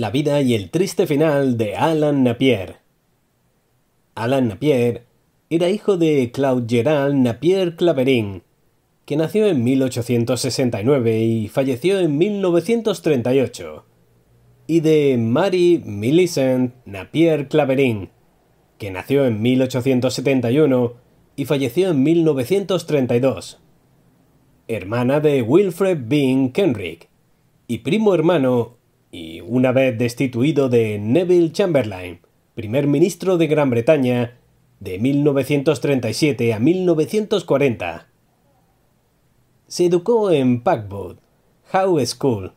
La vida y el triste final de Alan Napier. Alan Napier era hijo de Claude Gerald Napier Claverin, que nació en 1869 y falleció en 1938, y de Mary Millicent Napier Claverin, que nació en 1871 y falleció en 1932, hermana de Wilfred Bean Kenrick y primo hermano y una vez destituido de Neville Chamberlain, primer ministro de Gran Bretaña de 1937 a 1940. Se educó en Packwood, Howe School,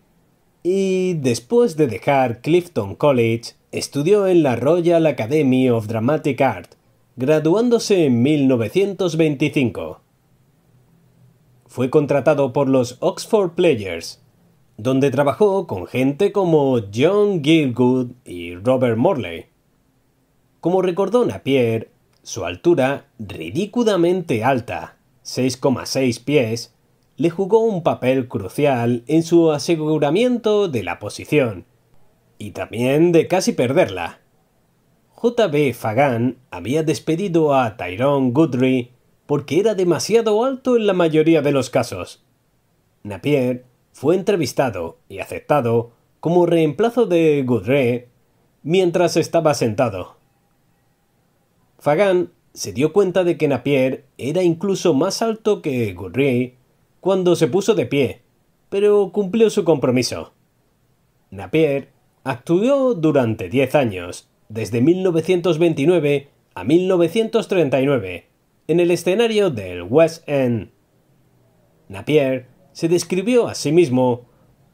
y después de dejar Clifton College, estudió en la Royal Academy of Dramatic Art, graduándose en 1925. Fue contratado por los Oxford Players, donde trabajó con gente como John Gilgood y Robert Morley. Como recordó Napier, su altura ridículamente alta, 6,6 pies, le jugó un papel crucial en su aseguramiento de la posición y también de casi perderla. J.B. Fagan había despedido a Tyrone Goodry porque era demasiado alto en la mayoría de los casos. Napier fue entrevistado y aceptado como reemplazo de Goudré mientras estaba sentado. Fagan se dio cuenta de que Napier era incluso más alto que Goudré cuando se puso de pie, pero cumplió su compromiso. Napier actuó durante 10 años, desde 1929 a 1939, en el escenario del West End. Napier se describió a sí mismo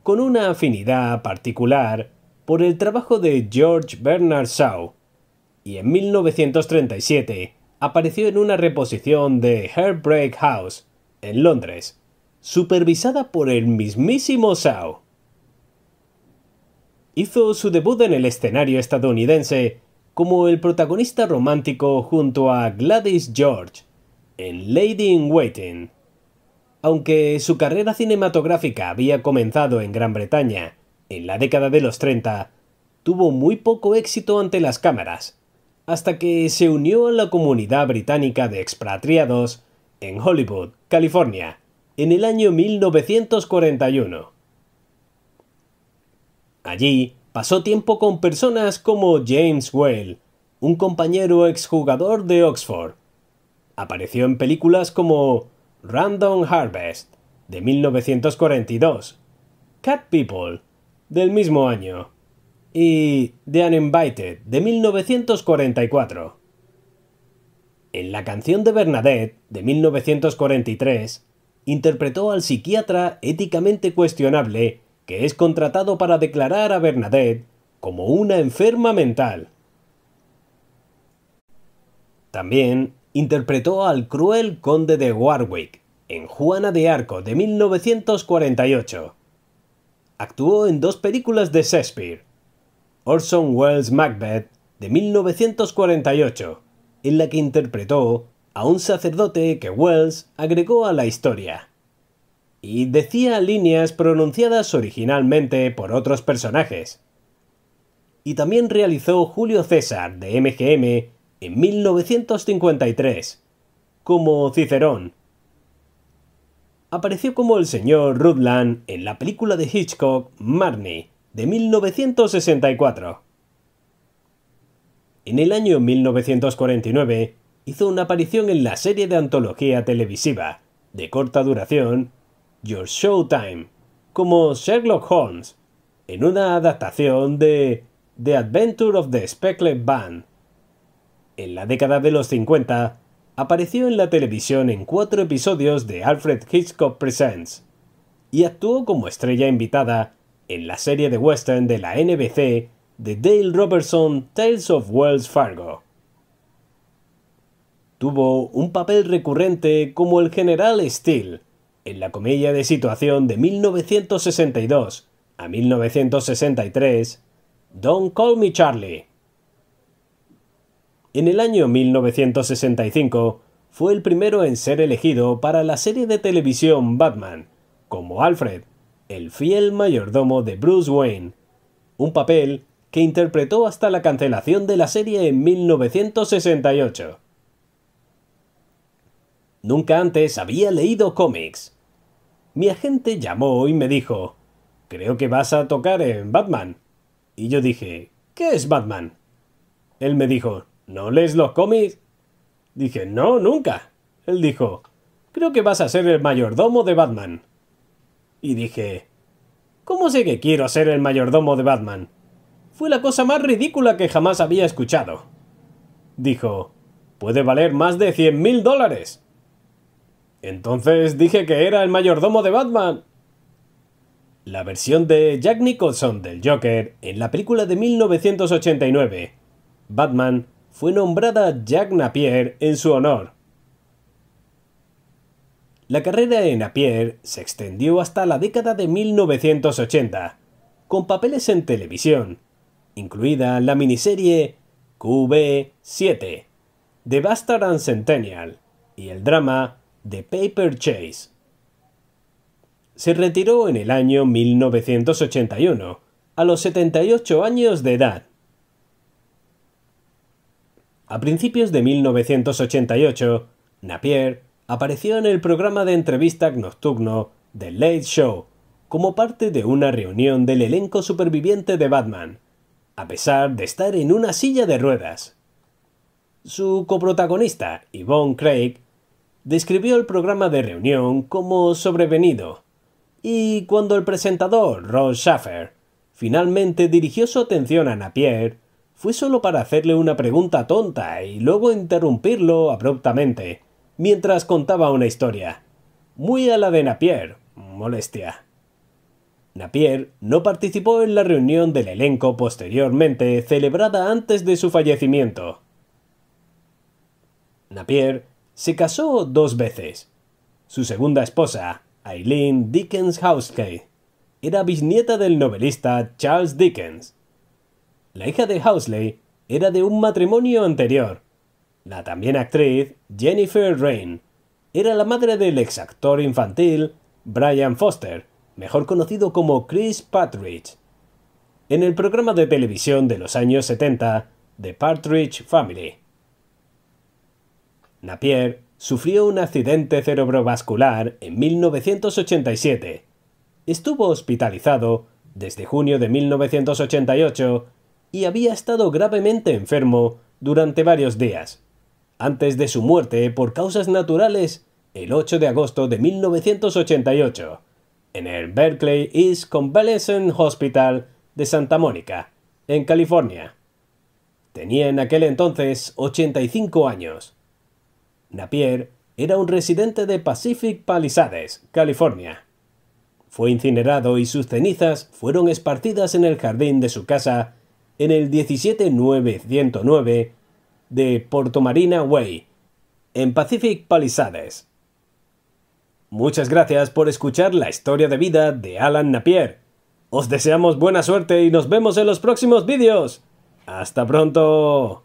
con una afinidad particular por el trabajo de George Bernard Shaw, y en 1937 apareció en una reposición de Heartbreak House, en Londres, supervisada por el mismísimo Shaw. Hizo su debut en el escenario estadounidense como el protagonista romántico junto a Gladys George en Lady in Waiting. Aunque su carrera cinematográfica había comenzado en Gran Bretaña, en la década de los 30, tuvo muy poco éxito ante las cámaras, hasta que se unió a la comunidad británica de expatriados en Hollywood, California, en el año 1941. Allí pasó tiempo con personas como James Whale, un compañero exjugador de Oxford. Apareció en películas como Random Harvest, de 1942, Cat People, del mismo año, y The Uninvited, de 1944. En la canción de Bernadette, de 1943, interpretó al psiquiatra éticamente cuestionable que es contratado para declarar a Bernadette como una enferma mental. También interpretó al cruel conde de Warwick en Juana de Arco de 1948. Actuó en dos películas de Shakespeare, Orson Welles Macbeth de 1948, en la que interpretó a un sacerdote que Welles agregó a la historia. Y decía líneas pronunciadas originalmente por otros personajes. Y también realizó Julio César de MGM en 1953, como Cicerón. Apareció como el señor Rutland en la película de Hitchcock Marnie, de 1964. En el año 1949 hizo una aparición en la serie de antología televisiva, de corta duración, Your Showtime, como Sherlock Holmes, en una adaptación de The Adventure of the Speckled Band, en la década de los 50, apareció en la televisión en cuatro episodios de Alfred Hitchcock Presents y actuó como estrella invitada en la serie de western de la NBC de Dale Robertson Tales of Wells Fargo. Tuvo un papel recurrente como el general Steele en la comedia de situación de 1962 a 1963, Don't Call Me Charlie, en el año 1965 fue el primero en ser elegido para la serie de televisión Batman, como Alfred, el fiel mayordomo de Bruce Wayne, un papel que interpretó hasta la cancelación de la serie en 1968. Nunca antes había leído cómics. Mi agente llamó y me dijo, creo que vas a tocar en Batman. Y yo dije, ¿qué es Batman? Él me dijo, ¿No lees los cómics? Dije, no, nunca. Él dijo, creo que vas a ser el mayordomo de Batman. Y dije, ¿cómo sé que quiero ser el mayordomo de Batman? Fue la cosa más ridícula que jamás había escuchado. Dijo, puede valer más de cien mil dólares. Entonces dije que era el mayordomo de Batman. La versión de Jack Nicholson del Joker en la película de 1989, Batman fue nombrada Jack Napier en su honor. La carrera de Napier se extendió hasta la década de 1980, con papeles en televisión, incluida la miniserie QB7 The Bastard and Centennial y el drama The Paper Chase. Se retiró en el año 1981, a los 78 años de edad, a principios de 1988, Napier apareció en el programa de entrevista nocturno The Late Show como parte de una reunión del elenco superviviente de Batman, a pesar de estar en una silla de ruedas. Su coprotagonista, Yvonne Craig, describió el programa de reunión como sobrevenido, y cuando el presentador, Ross Schaffer, finalmente dirigió su atención a Napier, fue solo para hacerle una pregunta tonta y luego interrumpirlo abruptamente, mientras contaba una historia. Muy a la de Napier, molestia. Napier no participó en la reunión del elenco posteriormente celebrada antes de su fallecimiento. Napier se casó dos veces. Su segunda esposa, Eileen Dickens Housekey, era bisnieta del novelista Charles Dickens, la hija de Housley era de un matrimonio anterior. La también actriz Jennifer Rain era la madre del ex actor infantil Brian Foster, mejor conocido como Chris Partridge. En el programa de televisión de los años 70, The Partridge Family. Napier sufrió un accidente cerebrovascular en 1987. Estuvo hospitalizado desde junio de 1988 y había estado gravemente enfermo durante varios días. Antes de su muerte por causas naturales, el 8 de agosto de 1988, en el Berkeley East Convalescent Hospital de Santa Mónica, en California. Tenía en aquel entonces 85 años. Napier era un residente de Pacific Palisades, California. Fue incinerado y sus cenizas fueron esparcidas en el jardín de su casa en el 17909 de Marina Way, en Pacific Palisades. Muchas gracias por escuchar la historia de vida de Alan Napier. Os deseamos buena suerte y nos vemos en los próximos vídeos. ¡Hasta pronto!